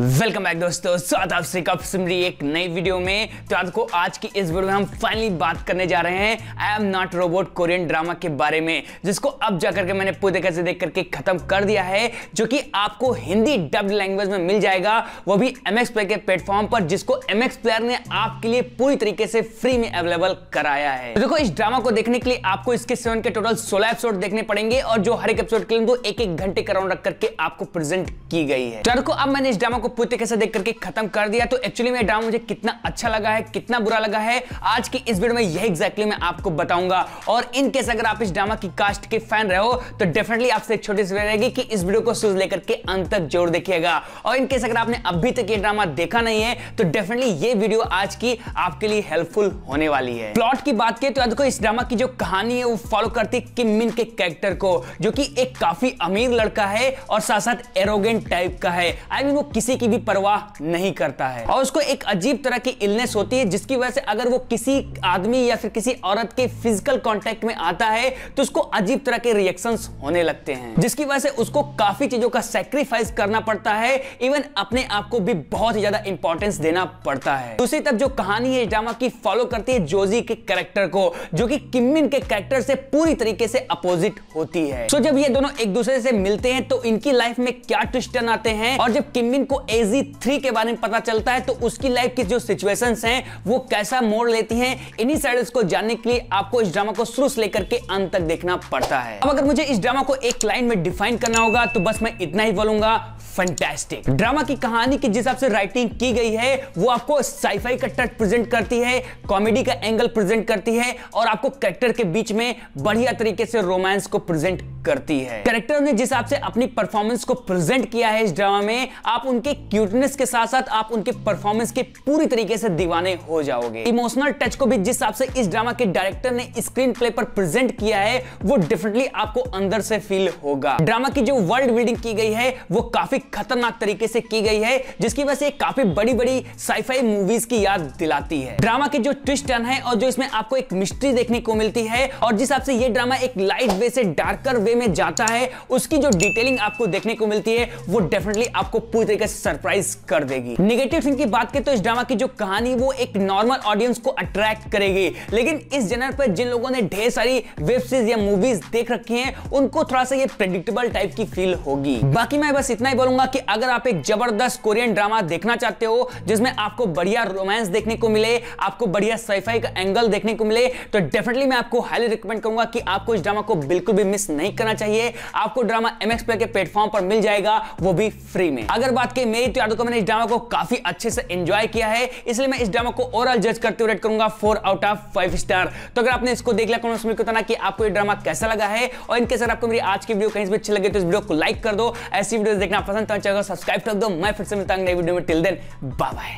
welcome back दोस्तों स्वागत आप श्री कप सिमरी एक नई वीडियो में तो आपको आज की इस वीडियो में हम फाइनली बात करने जा रहे हैं I am not robot Korean drama के बारे में जिसको अब जाकर के मैंने पूरे तरीके से देख करके खत्म कर दिया है जो कि आपको हिंदी डब्ड लैंग्वेज में मिल जाएगा वो भी एम एक्स प्लेयर के प्लेटफॉर्म पर जिसको एम एक्स प्लेयर ने आपके लिए पूरी तरीके से फ्री में अवेलेबल कराया है तो देखो इस ड्रामा को देखने के लिए आपको इसके सेवन के टोटल सोलह एपिसोड देखने पड़ेंगे और जो हर एक एपिसोड के लिए तो एक एक घंटे कराउंड रख करके आपको प्रेजेंट की गई है तो अब मैंने इस ड्रामा को पुत्र कैसे देख करके खत्म कर दिया तो एक्चुअली में ड्रामा मुझे कितना अच्छा लगा है कितना बुरा लगा है आज की इस वीडियो में यही एग्जैक्टली मैं आपको बताऊंगा और इन केस अगर आप इस ड्रामा की कास्ट के फैन रहो तो डेफिनेटली आपसे एक छोटी सी रहेगी कि इस वीडियो को सूज लेकर के अंत तक जोर देखिएगा और इन केस अगर आपने अभी तक ये ड्रामा देखा नहीं है तो डेफिनेटली ये वीडियो आज की आपके लिए हेल्पफुल होने वाली है प्लॉट की बात करें तो देखो इस ड्रामा की जो कहानी है वो फॉलो करती है किम मिन के कैरेक्टर को जो कि एक काफी अमीर लड़का है और साथ साथ एरोगेंट टाइप का है आई मीन वो किसी किसी की भी परवाह नहीं करता है और उसको एक अजीब तरह की इलनेस होती है जिसकी वजह से अगर वो किसी आदमी या फिर किसी औरत के फिजिकल कॉन्टेक्ट में आता है तो उसको अजीब तरह के रिएक्शन होने लगते हैं जिसकी वजह से उसको काफी चीजों का सेक्रीफाइस करना पड़ता है इवन अपने आप को भी बहुत ज्यादा इंपॉर्टेंस देना पड़ता है दूसरी तरफ जो कहानी है ड्रामा की फॉलो करती है जोजी के कैरेक्टर को जो कि किमिन के कैरेक्टर से पूरी तरीके से अपोजिट होती है सो so, जब ये दोनों एक दूसरे से मिलते हैं तो इनकी लाइफ में क्या ट्विस्टन आते हैं और जब किमिन को एजी थ्री के बारे में पता चलता है तो उसकी लाइफ की जो सिचुएशंस हैं वो कैसा मोड़ लेती हैं इन्हीं साइड को जानने के लिए आपको इस ड्रामा को शुरू से लेकर के अंत तक देखना पड़ता है अब अगर मुझे इस ड्रामा को एक लाइन में डिफाइन करना होगा तो बस मैं इतना ही बोलूंगा फंटेस्टिक ड्रामा की कहानी की जिस हिसाब से राइटिंग की गई है वो आपको साइफाई का टच प्रेजेंट करती है कॉमेडी का एंगल प्रेजेंट करती है और आपको कैरेक्टर के बीच में बढ़िया तरीके से रोमांस को प्रेजेंट करती है कैरेक्टर ने जिस हिसाब से अपनी परफॉर्मेंस को प्रेजेंट किया है इस ड्रामा में आप उनके उनकी क्यूटनेस के साथ साथ आप उनके परफॉर्मेंस के पूरी तरीके से दीवाने हो जाओगे इमोशनल टच को भी जिस हिसाब से इस ड्रामा के डायरेक्टर ने स्क्रीन प्ले पर प्रेजेंट किया है वो डेफिनेटली आपको अंदर से फील होगा ड्रामा की जो वर्ल्ड बिल्डिंग की गई है वो काफी खतरनाक तरीके से की गई है जिसकी वजह से काफी बड़ी बड़ी साइफाई मूवीज की याद दिलाती है ड्रामा के जो ट्विस्ट टर्न है और जो इसमें आपको एक मिस्ट्री देखने को मिलती है और जिस हिसाब से ये ड्रामा एक लाइट वे से डार्कर वे में जाता है उसकी जो डिटेलिंग आपको देखने को मिलती है वो डेफिनेटली आपको पूरी तरीके से सरप्राइज कर देगी निगेटिव थिंग की बात करें तो इस ड्रामा की जो कहानी वो एक नॉर्मल ऑडियंस को अट्रैक्ट करेगी लेकिन इस जनर पर जिन लोगों ने ढेर सारी वेब सीरीज या मूवीज देख रखी है उनको थोड़ा सा ये प्रेडिक्टेबल टाइप की फील होगी बाकी मैं बस इतना ही बोलूंगा कि अगर आप एक जबरदस्त कोरियन ड्रामा देखना चाहते हो जिसमें आपको बढ़िया रोमांस देखने को मिले आपको बढ़िया साइफाई का एंगल देखने को मिले तो डेफिनेटली मैं आपको हाईली रिकमेंड करूंगा कि आपको इस ड्रामा को बिल्कुल भी मिस नहीं करना चाहिए आपको ड्रामा एमएक्स प्ले के प्लेटफॉर्म पर मिल जाएगा वो भी फ्री में अगर बात की मेरी तो यादों को मैंने इस ड्रामा को काफी अच्छे से एंजॉय किया है इसलिए मैं इस ड्रामा को ओवरऑल जज करते हुए रेट करूंगा four out of five star तो अगर आपने इसको देख लिया कमेंट्स में बताना कि आपको ये ड्रामा कैसा लगा है और इनके साथ आपको मेरी आज की वीडियो कहीं भी अच्छी लगे तो इस वीडियो को लाइक कर दो ऐसी वीडियो देखना पसंद तो चाहिए सब्सक्राइब कर दो मैं फिर से मिलता हूँ नई वीडियो में टिल देन बाय